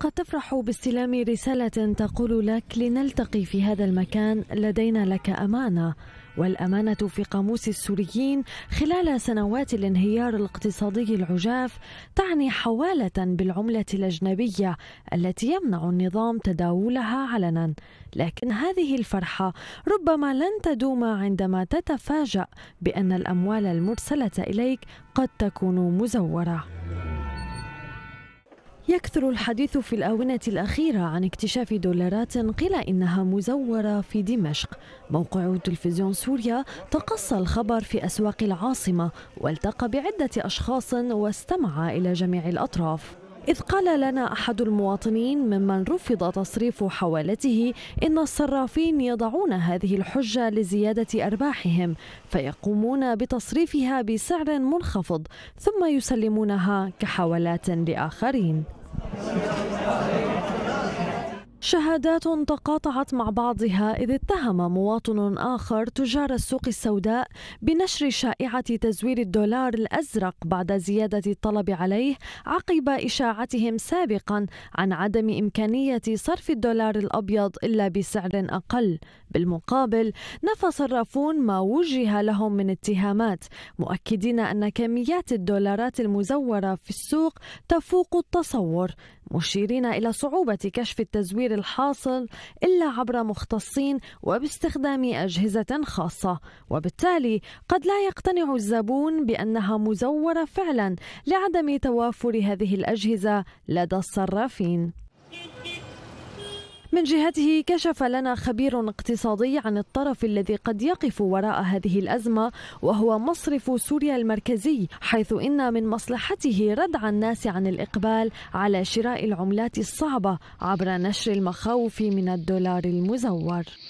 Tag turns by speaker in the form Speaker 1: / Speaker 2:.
Speaker 1: قد تفرح باستلام رسالة تقول لك لنلتقي في هذا المكان لدينا لك أمانة والأمانة في قاموس السوريين خلال سنوات الانهيار الاقتصادي العجاف تعني حوالة بالعملة الأجنبية التي يمنع النظام تداولها علنا لكن هذه الفرحة ربما لن تدوم عندما تتفاجأ بأن الأموال المرسلة إليك قد تكون مزورة يكثر الحديث في الآونة الأخيرة عن اكتشاف دولارات قيل إنها مزورة في دمشق موقع تلفزيون سوريا تقصى الخبر في أسواق العاصمة والتقى بعدة أشخاص واستمع إلى جميع الأطراف إذ قال لنا أحد المواطنين ممن رفض تصريف حوالته إن الصرافين يضعون هذه الحجة لزيادة أرباحهم فيقومون بتصريفها بسعر منخفض ثم يسلمونها كحوالات لآخرين شهادات تقاطعت مع بعضها إذ اتهم مواطن آخر تجار السوق السوداء بنشر شائعة تزوير الدولار الأزرق بعد زيادة الطلب عليه عقب إشاعتهم سابقا عن عدم إمكانية صرف الدولار الأبيض إلا بسعر أقل بالمقابل نفى صرافون ما وجه لهم من اتهامات مؤكدين أن كميات الدولارات المزورة في السوق تفوق التصور مشيرين إلى صعوبة كشف التزوير الحاصل إلا عبر مختصين وباستخدام أجهزة خاصة، وبالتالي قد لا يقتنع الزبون بأنها مزورة فعلاً لعدم توافر هذه الأجهزة لدى الصرافين. من جهته كشف لنا خبير اقتصادي عن الطرف الذي قد يقف وراء هذه الأزمة وهو مصرف سوريا المركزي حيث إن من مصلحته ردع الناس عن الإقبال على شراء العملات الصعبة عبر نشر المخاوف من الدولار المزور